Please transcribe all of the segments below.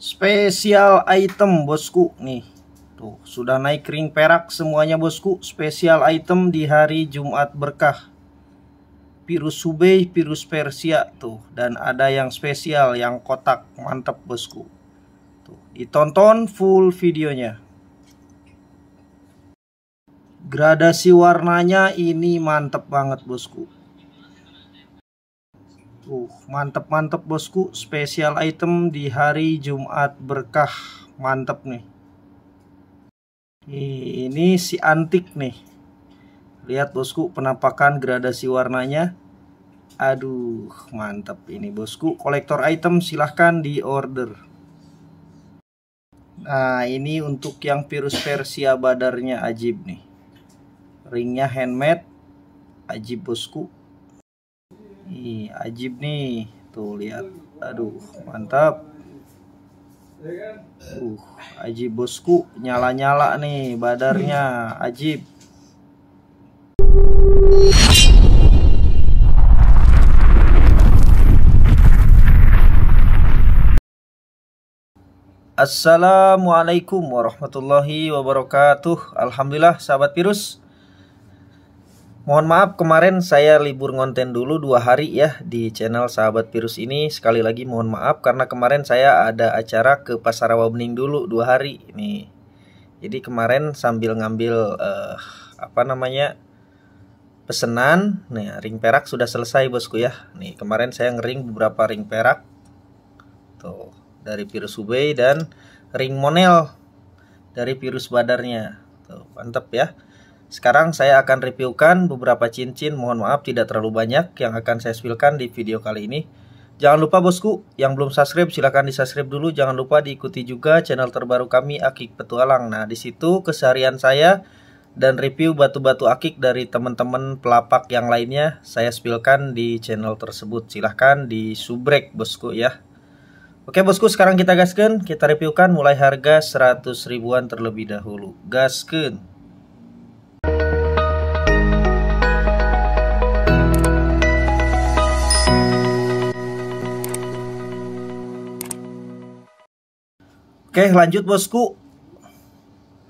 Spesial item bosku nih. Tuh, sudah naik ring perak semuanya bosku. Spesial item di hari Jumat berkah. Virus sube, virus Persia tuh dan ada yang spesial yang kotak mantep bosku. Tuh, ditonton full videonya. Gradasi warnanya ini mantep banget bosku. Tuh, mantep-mantep bosku. Spesial item di hari Jumat berkah. Mantep nih. Ini si antik nih. Lihat bosku penampakan gradasi warnanya. Aduh, mantep ini bosku. Kolektor item silahkan di order. Nah, ini untuk yang virus Persia badarnya ajib nih. Ringnya handmade, ajib bosku. Ih, ajib nih. Tuh lihat. Aduh, mantap. Uh, ajib bosku, nyala-nyala nih badarnya. Ajib. Assalamualaikum warahmatullahi wabarakatuh. Alhamdulillah sahabat virus. Mohon maaf kemarin saya libur konten dulu dua hari ya di channel Sahabat Virus ini. Sekali lagi mohon maaf karena kemarin saya ada acara ke Pasar Bening dulu dua hari ini Jadi kemarin sambil ngambil uh, apa namanya pesenan, nih ring perak sudah selesai bosku ya. Nih kemarin saya ngering beberapa ring perak, tuh dari virus Hubei dan ring monel dari virus badarnya, tuh mantep ya. Sekarang saya akan reviewkan beberapa cincin, mohon maaf tidak terlalu banyak yang akan saya spillkan di video kali ini. Jangan lupa bosku, yang belum subscribe silahkan di subscribe dulu, jangan lupa diikuti juga channel terbaru kami Akik Petualang. Nah di situ keseharian saya dan review batu-batu akik dari teman-teman pelapak yang lainnya saya spillkan di channel tersebut. Silahkan di subrek bosku ya. Oke bosku sekarang kita gaskan, kita reviewkan mulai harga 100 ribuan terlebih dahulu. Gaskan. Oke, lanjut bosku.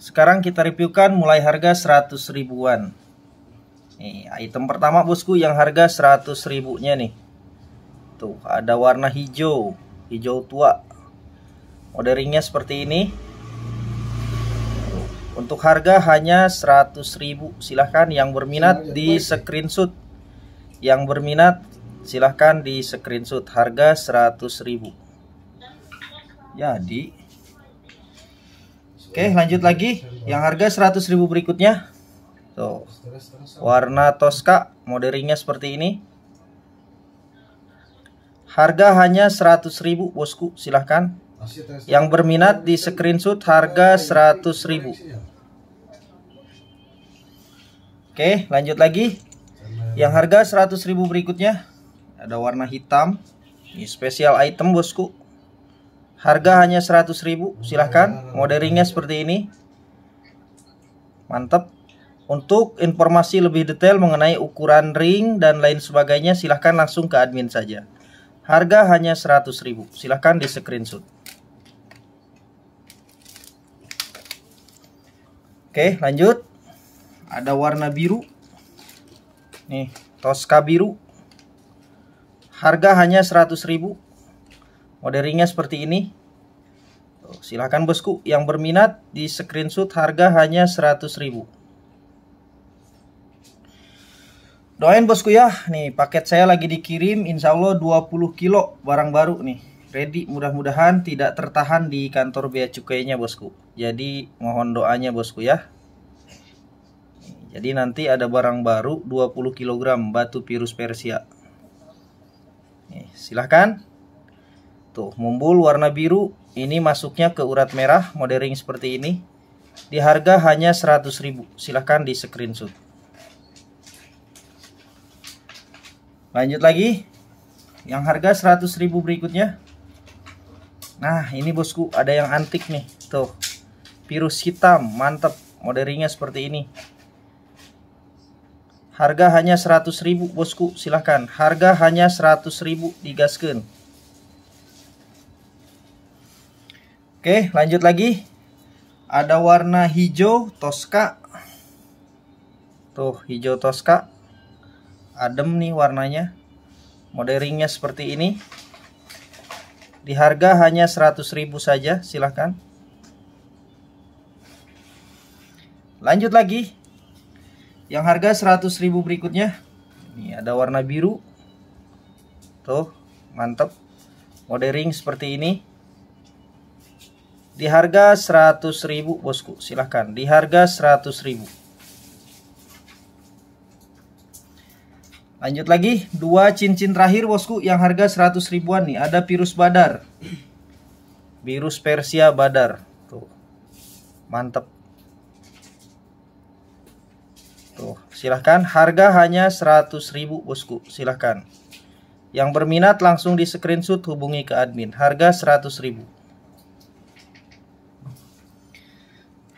Sekarang kita reviewkan mulai harga 100 ribuan. Nih, item pertama bosku yang harga 100 ribunya nih. Tuh, ada warna hijau, hijau tua. ringnya seperti ini. Untuk harga hanya 100 ribu. Silahkan yang berminat di screenshot. Yang berminat silahkan di screenshot harga 100 ribu. Jadi, Oke, lanjut lagi yang harga 100.000 berikutnya. Tuh. Warna Tosca, Moderingnya seperti ini. Harga hanya 100.000, Bosku. Silahkan. Yang berminat di screenshot harga 100.000. Oke, lanjut lagi. Yang harga 100.000 berikutnya ada warna hitam. Ini special item, Bosku. Harga hanya ribu, silahkan. Modelingnya seperti ini. Mantap. Untuk informasi lebih detail mengenai ukuran ring dan lain sebagainya, silahkan langsung ke admin saja. Harga hanya ribu, silahkan di screenshot. Oke, lanjut. Ada warna biru. Nih, Tosca biru. Harga hanya ribu. Moderingnya seperti ini. silahkan bosku yang berminat di screenshot harga hanya 100 ribu. Doain bosku ya, nih paket saya lagi dikirim insya Allah 20 kilo barang baru nih. Ready, mudah-mudahan tidak tertahan di kantor bea cukainya bosku. Jadi mohon doanya bosku ya. Jadi nanti ada barang baru 20 kg batu virus Persia. Nih, silahkan Tuh, mumbul warna biru ini masuknya ke urat merah model ring seperti ini. Di harga hanya ribu. Silahkan di screenshot. Lanjut lagi. Yang harga ribu berikutnya. Nah, ini bosku ada yang antik nih. Tuh. Virus hitam, mantap. Model ringnya seperti ini. Harga hanya ribu, bosku. Silahkan. Harga hanya 100.000 digaskan. Oke, lanjut lagi. Ada warna hijau Tosca. Tuh, hijau Tosca. Adem nih warnanya. Modelingnya seperti ini. Di harga hanya 100.000 saja, silahkan. Lanjut lagi. Yang harga 100.000 berikutnya. Ini ada warna biru. Tuh, mantap. Modeling seperti ini di harga 100.000 bosku, silahkan. Di harga 100.000 Lanjut lagi, dua cincin terakhir bosku yang harga 100 ribuan nih. Ada virus badar. Virus Persia badar. Tuh. Mantep. Tuh, silahkan. Harga hanya 100.000 bosku, silahkan. Yang berminat langsung di screenshot hubungi ke admin. Harga 100 ribu.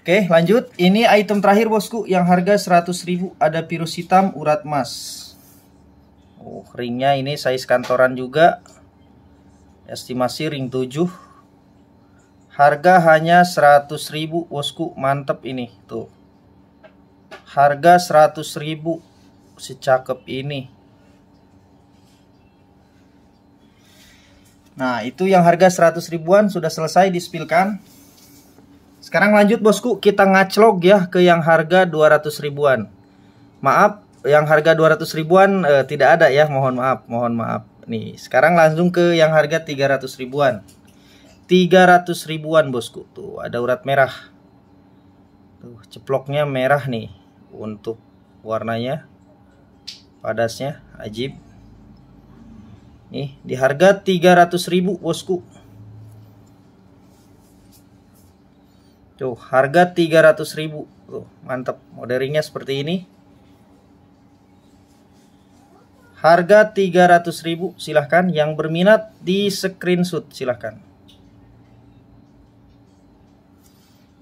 Oke, lanjut. Ini item terakhir, Bosku, yang harga ribu ada virus hitam urat emas. Oh, ringnya ini size kantoran juga. Estimasi ring 7. Harga hanya ribu Bosku. Mantep ini, tuh. Harga 100.000 secakep ini. Nah, itu yang harga 100 ribuan sudah selesai dispilkan. Sekarang lanjut bosku, kita ngaclok ya ke yang harga 200 ribuan. Maaf, yang harga 200 ribuan eh, tidak ada ya, mohon maaf, mohon maaf. Nih, sekarang langsung ke yang harga 300 ribuan. 300 ribuan bosku. Tuh, ada urat merah. Tuh, ceploknya merah nih untuk warnanya. Padasnya ajib. Nih, di harga 300 ribu bosku. Tuh, harga 300 ribu. Tuh, mantap. Modelingnya seperti ini. Harga 300 ribu, silahkan. Yang berminat di screenshot, silahkan.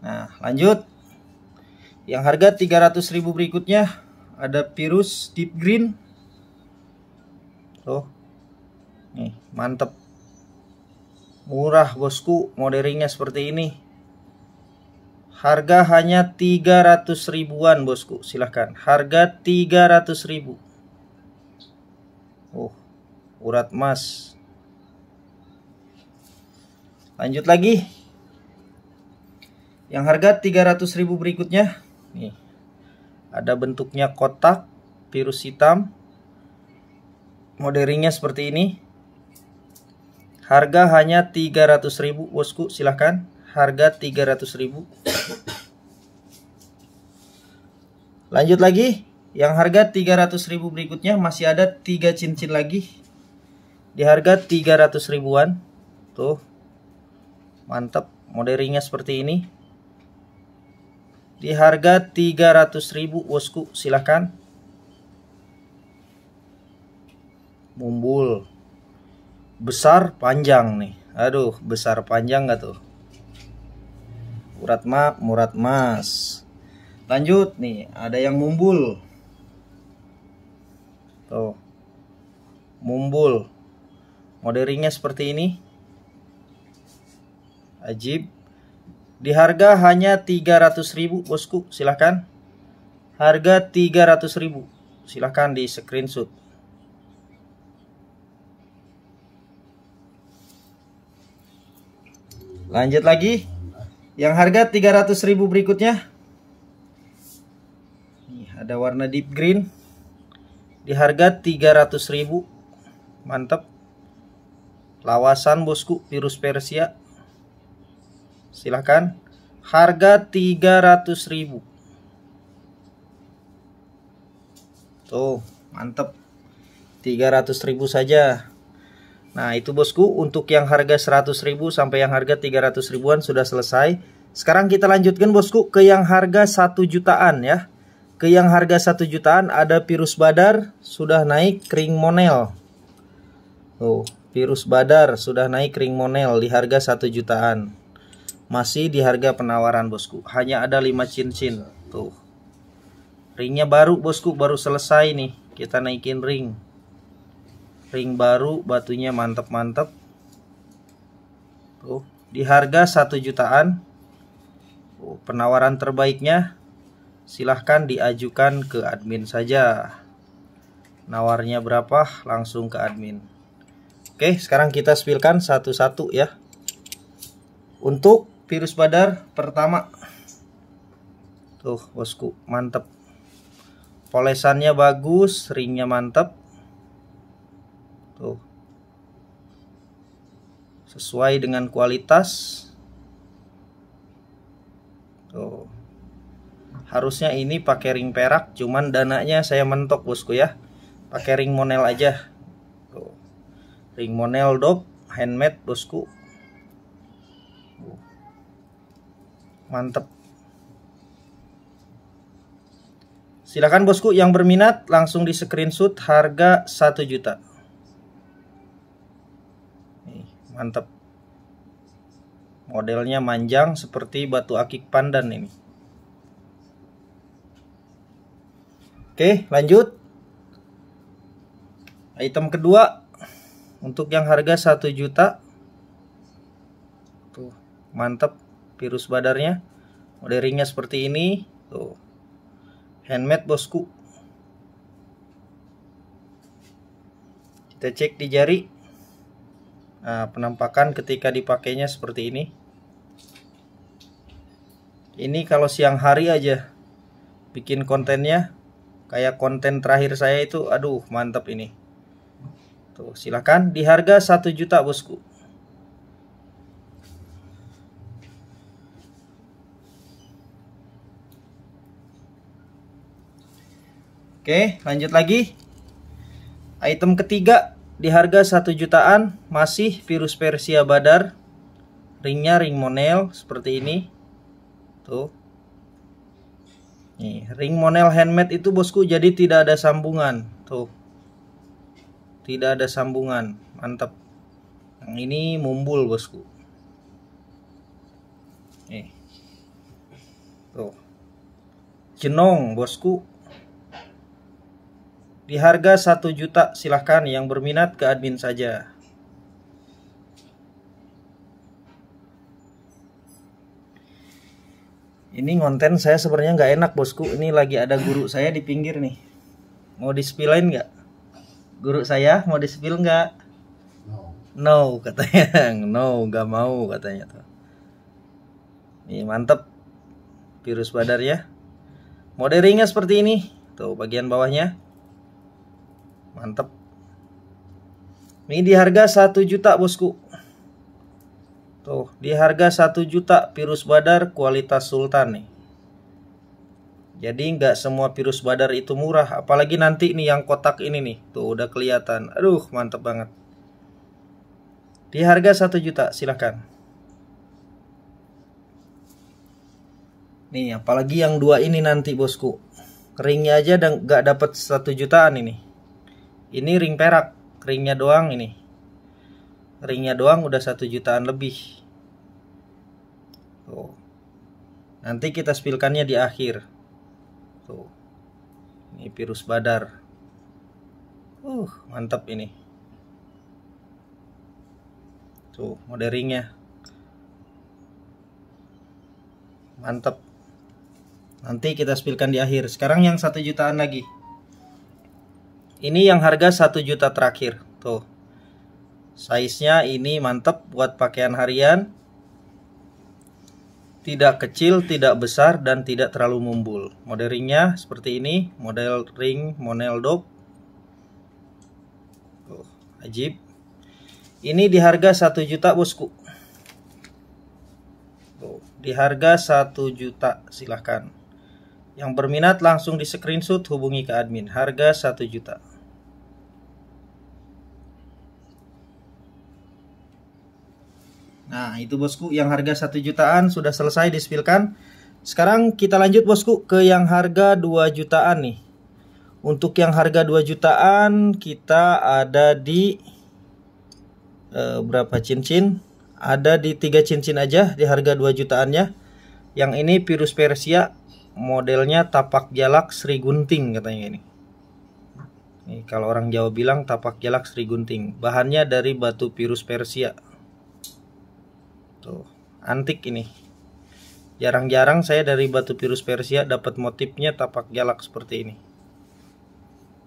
Nah, lanjut. Yang harga 300 ribu berikutnya, ada Virus Deep Green. Tuh. Nih, mantap. Murah, bosku. Modelingnya seperti ini. Harga hanya 300 ribuan bosku. Silahkan. Harga 300 ribu. Oh, urat emas. Lanjut lagi. Yang harga 300 ribu berikutnya. Nih. Ada bentuknya kotak. Virus hitam. Modelingnya seperti ini. Harga hanya 300 ribu bosku. Silahkan harga 300.000. Lanjut lagi, yang harga 300.000 berikutnya masih ada 3 cincin lagi di harga 300 ribuan. Tuh. Mantap, modelnya seperti ini. Di harga 300 ribu bosku, silahkan. Mumbul. Besar panjang nih. Aduh, besar panjang nggak tuh? urat ma murat mas lanjut nih ada yang mumbul tuh mumbul modelingnya seperti ini ajib di harga hanya 300.000 bosku silahkan harga 300.000 silahkan di screenshot lanjut lagi yang harga 300.000 berikutnya. Nih, ada warna deep green. Di harga 300.000. Mantap. Lawasan bosku, virus Persia. Silahkan. Harga 300.000. Tuh, mantap. 300.000 saja. Nah itu bosku untuk yang harga 100 ribu sampai yang harga 300 ribuan sudah selesai Sekarang kita lanjutkan bosku ke yang harga 1 jutaan ya Ke yang harga 1 jutaan ada virus badar sudah naik kering monel Tuh virus badar sudah naik kering monel di harga 1 jutaan Masih di harga penawaran bosku hanya ada 5 cincin Tuh ringnya baru bosku baru selesai nih kita naikin ring ring baru batunya mantep-mantep tuh di harga satu jutaan tuh, penawaran terbaiknya silahkan diajukan ke admin saja nawarnya berapa langsung ke admin oke sekarang kita spilkan satu-satu ya untuk virus badar pertama tuh bosku mantep polesannya bagus ringnya mantep Tuh. Sesuai dengan kualitas. Tuh. Harusnya ini pakai ring perak, cuman dananya saya mentok bosku ya. Pakai ring monel aja. Tuh. Ring monel dop handmade bosku. Mantap. Mantep. Silakan bosku yang berminat langsung di screenshot harga 1 juta. mantap modelnya manjang seperti batu akik pandan ini oke lanjut item kedua untuk yang harga 1 juta tuh mantap virus badarnya modelingnya seperti ini tuh handmade bosku kita cek di jari Nah, penampakan ketika dipakainya seperti ini. Ini kalau siang hari aja bikin kontennya kayak konten terakhir saya itu aduh mantap ini. Tuh, silakan di harga 1 juta bosku. Oke, lanjut lagi. Item ketiga di harga 1 jutaan masih virus Persia Badar. Ringnya ring monel seperti ini. Tuh. Nih, ring monel handmade itu bosku jadi tidak ada sambungan. Tuh. Tidak ada sambungan. Mantap. Yang ini mumbul bosku. Nih. Tuh. Jenong bosku. Di harga 1 juta silahkan yang berminat ke admin saja. Ini konten saya sebenarnya nggak enak bosku. Ini lagi ada guru saya di pinggir nih. Mau dispilain nggak? Guru saya mau dispil nggak? No. no katanya. No nggak mau katanya tuh. Ini mantep. Virus badar ya. Modelingnya seperti ini. Tuh bagian bawahnya mantap ini di harga 1 juta bosku tuh di harga 1 juta virus badar kualitas sultan nih jadi nggak semua virus badar itu murah apalagi nanti nih yang kotak ini nih tuh udah kelihatan aduh mantep banget di harga 1 juta silahkan Nih apalagi yang dua ini nanti bosku ringnya aja dan nggak dapat 1 jutaan ini ini ring perak ringnya doang ini ringnya doang udah satu jutaan lebih tuh nanti kita spilkannya di akhir tuh ini virus badar uh mantap ini tuh mode ringnya mantap nanti kita spilkan di akhir sekarang yang satu jutaan lagi ini yang harga 1 juta terakhir. Tuh. Size-nya ini mantep buat pakaian harian. Tidak kecil, tidak besar, dan tidak terlalu mumbul Model ringnya seperti ini. Model ring, model dop. Tuh, ajib. Ini di harga 1 juta bosku. Tuh, di harga 1 juta silahkan. Yang berminat langsung di screenshot hubungi ke admin. Harga 1 juta. Nah, itu bosku yang harga 1 jutaan sudah selesai dispilkan. Sekarang kita lanjut bosku ke yang harga 2 jutaan nih. Untuk yang harga 2 jutaan kita ada di e, berapa cincin? Ada di 3 cincin aja di harga 2 jutaannya. Yang ini virus Persia modelnya tapak jalak Sri Gunting katanya ini. Nih, kalau orang Jawa bilang tapak jalak Sri Gunting. Bahannya dari batu virus Persia. Tuh, gitu. antik ini. Jarang-jarang saya dari batu virus Persia dapat motifnya tapak jalak seperti ini.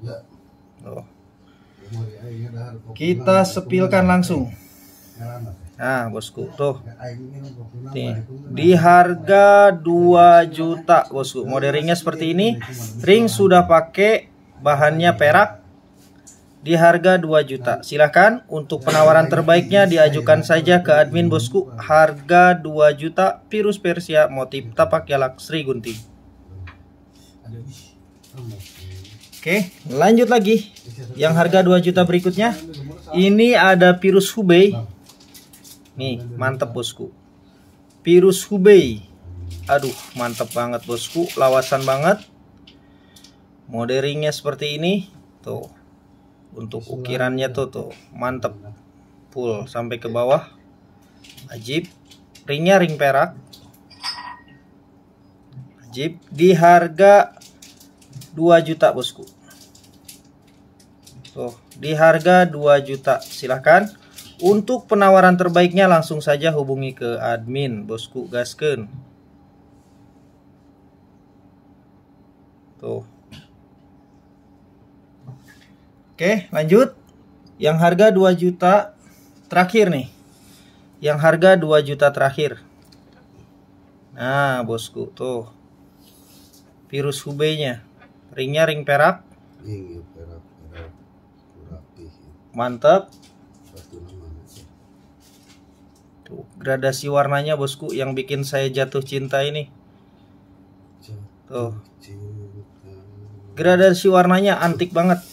Ya. Oh. ya iya Kita sepilkan langsung. Ya. Nah, bosku, tuh. Ya, Nih, di harga 2 juta, bosku. modernnya seperti ini. Ring sudah pakai bahannya perak di harga 2 juta. Silahkan untuk penawaran terbaiknya diajukan saja ke admin bosku harga 2 juta virus Persia motif tapak galak Sri Gunting. Oke, lanjut lagi. Yang harga 2 juta berikutnya. Ini ada virus Hubei. Nih, mantep bosku. Virus Hubei. Aduh, mantep banget bosku. Lawasan banget. Moderingnya seperti ini. Tuh untuk ukirannya tuh tuh mantep full sampai ke bawah ajib ringnya ring perak ajib di harga 2 juta bosku tuh di harga 2 juta silahkan untuk penawaran terbaiknya langsung saja hubungi ke admin bosku gasken tuh Oke, lanjut. Yang harga 2 juta terakhir nih. Yang harga 2 juta terakhir. Nah, bosku tuh. Virus Hubei-nya. Ringnya ring perak. Ring perak, perak, Mantap. Tuh, gradasi warnanya bosku yang bikin saya jatuh cinta ini. Tuh. Gradasi warnanya antik banget.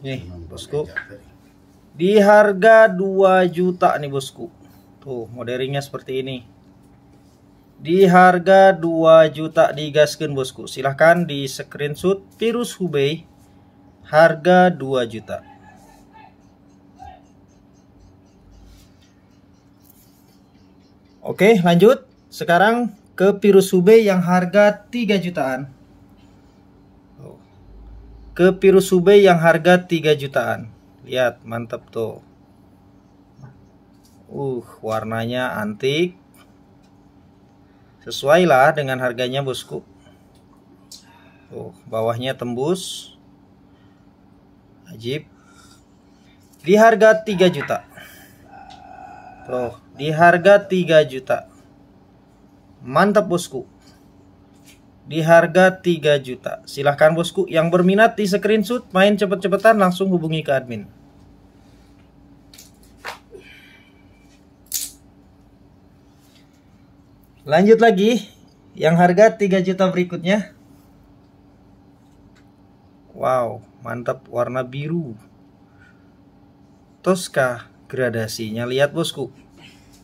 Nih, bosku. Di harga 2 juta nih, bosku. Tuh, moderingnya seperti ini. Di harga 2 juta digaskan, bosku. Silahkan di screenshot Virus Hubei. Harga 2 juta. Oke, lanjut. Sekarang ke Virus Hubei yang harga 3 jutaan ke Sube yang harga 3 jutaan. Lihat, mantap tuh. Uh, warnanya antik. sesuai lah dengan harganya, Bosku. Tuh, bawahnya tembus. Ajib. Di harga 3 juta. Tuh, di harga 3 juta. Mantap, Bosku di harga 3 juta. Silahkan bosku yang berminat di screenshot, main cepet-cepetan langsung hubungi ke admin. Lanjut lagi yang harga 3 juta berikutnya. Wow, mantap warna biru. Tosca gradasinya lihat bosku.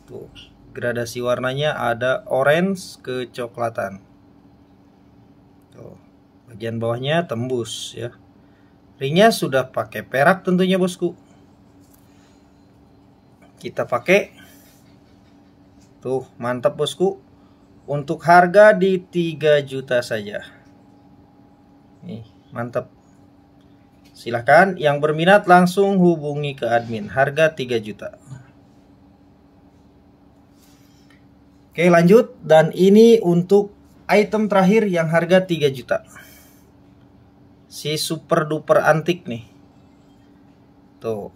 Tuh, gradasi warnanya ada orange kecoklatan bagian bawahnya tembus ya ringnya sudah pakai perak tentunya bosku kita pakai tuh mantap bosku untuk harga di 3 juta saja nih mantap silahkan yang berminat langsung hubungi ke admin harga 3 juta Oke lanjut dan ini untuk item terakhir yang harga 3 juta si super duper antik nih tuh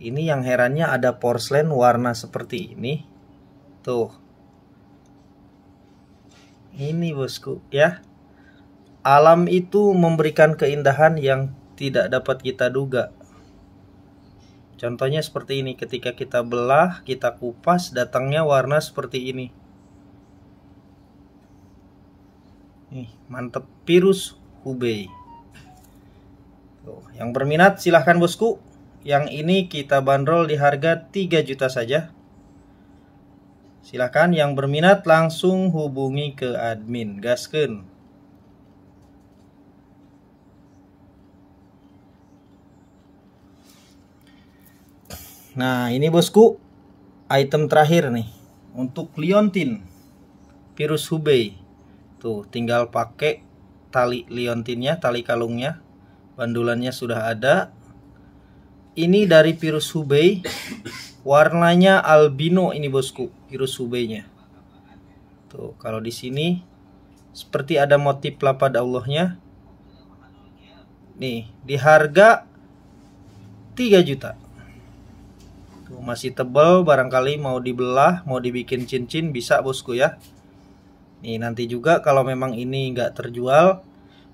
ini yang herannya ada porselen warna seperti ini tuh ini bosku ya alam itu memberikan keindahan yang tidak dapat kita duga contohnya seperti ini ketika kita belah kita kupas datangnya warna seperti ini nih mantep virus Hubei. Tuh, yang berminat silahkan bosku. Yang ini kita bandrol di harga 3 juta saja. Silahkan yang berminat langsung hubungi ke admin. Gasken. Nah ini bosku item terakhir nih untuk Liontin virus Hubei. Tuh tinggal pakai tali liontinnya, tali kalungnya. Bandulannya sudah ada. Ini dari virus Hubei. Warnanya albino ini bosku, virus Hubei-nya. Tuh, kalau di sini seperti ada motif lapad Allahnya. Nih, di harga 3 juta. Tuh, masih tebal barangkali mau dibelah, mau dibikin cincin bisa bosku ya. Nih nanti juga kalau memang ini nggak terjual,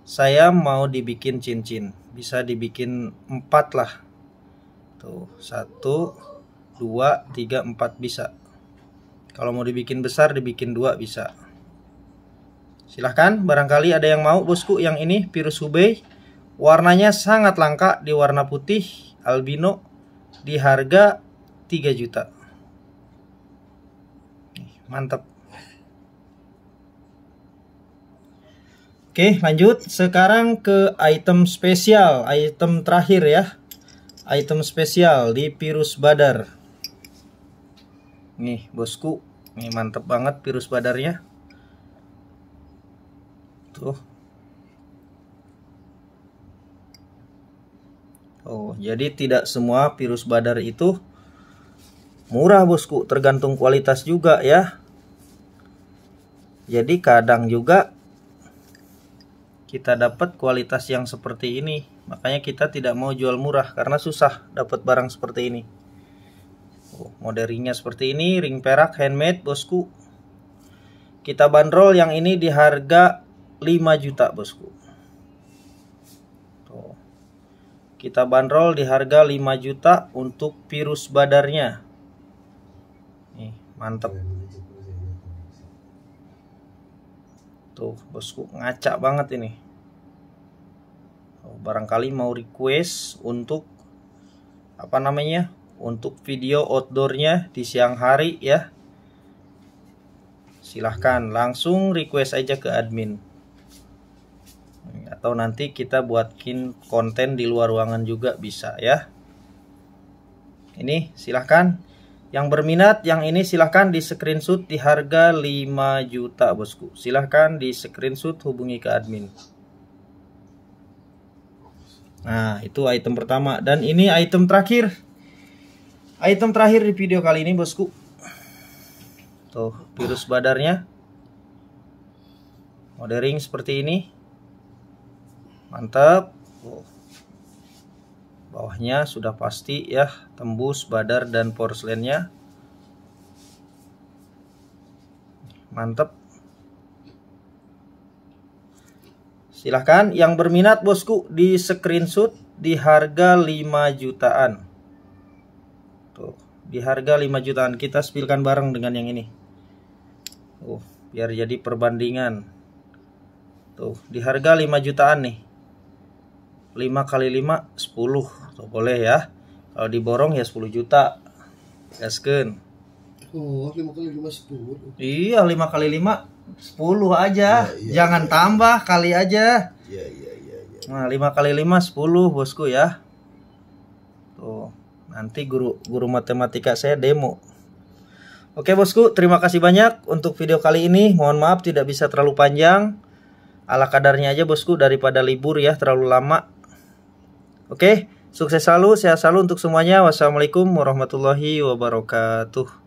saya mau dibikin cincin. Bisa dibikin 4 lah. Tuh, 1, 2, 3, 4 bisa. Kalau mau dibikin besar, dibikin 2 bisa. Silahkan, barangkali ada yang mau bosku yang ini, virus Hubei. Warnanya sangat langka di warna putih, albino, di harga 3 juta. Mantap. Oke, lanjut. Sekarang ke item spesial, item terakhir ya. Item spesial di Virus Badar. Nih, bosku. Nih, mantep banget Virus Badarnya. Tuh. Oh, jadi tidak semua Virus Badar itu murah, bosku. Tergantung kualitas juga ya. Jadi kadang juga kita dapat kualitas yang seperti ini. Makanya kita tidak mau jual murah karena susah dapat barang seperti ini. Oh, model seperti ini, ring perak handmade bosku. Kita bandrol yang ini di harga 5 juta bosku. Tuh. Kita bandrol di harga 5 juta untuk virus badarnya. Nih, mantap. Tuh bosku ngacak banget ini oh, Barangkali mau request untuk Apa namanya Untuk video outdoornya di siang hari ya Silahkan langsung request aja ke admin Atau nanti kita buatkin konten di luar ruangan juga bisa ya Ini silahkan yang berminat yang ini silahkan di screenshot di harga 5 juta bosku. Silahkan di screenshot hubungi ke admin. Nah itu item pertama dan ini item terakhir. Item terakhir di video kali ini bosku. Tuh virus badarnya. Modering seperti ini. Mantap. Oh bawahnya sudah pasti ya tembus badar dan porselennya mantep silahkan yang berminat bosku di screenshot di harga 5 jutaan tuh di harga 5 jutaan kita spilkan bareng dengan yang ini Uh biar jadi perbandingan tuh di harga 5 jutaan nih 5 kali 5 10 tuh boleh ya kalau diborong ya 10 juta gaskeun ya, oh 5 kali 5 10 iya 5 kali 5 10 aja ya, ya, jangan ya. tambah kali aja iya iya iya ya. nah 5 kali 5 10 bosku ya tuh nanti guru guru matematika saya demo Oke bosku, terima kasih banyak untuk video kali ini. Mohon maaf tidak bisa terlalu panjang. Ala kadarnya aja bosku daripada libur ya terlalu lama. Oke, sukses selalu, sehat selalu untuk semuanya. Wassalamualaikum warahmatullahi wabarakatuh.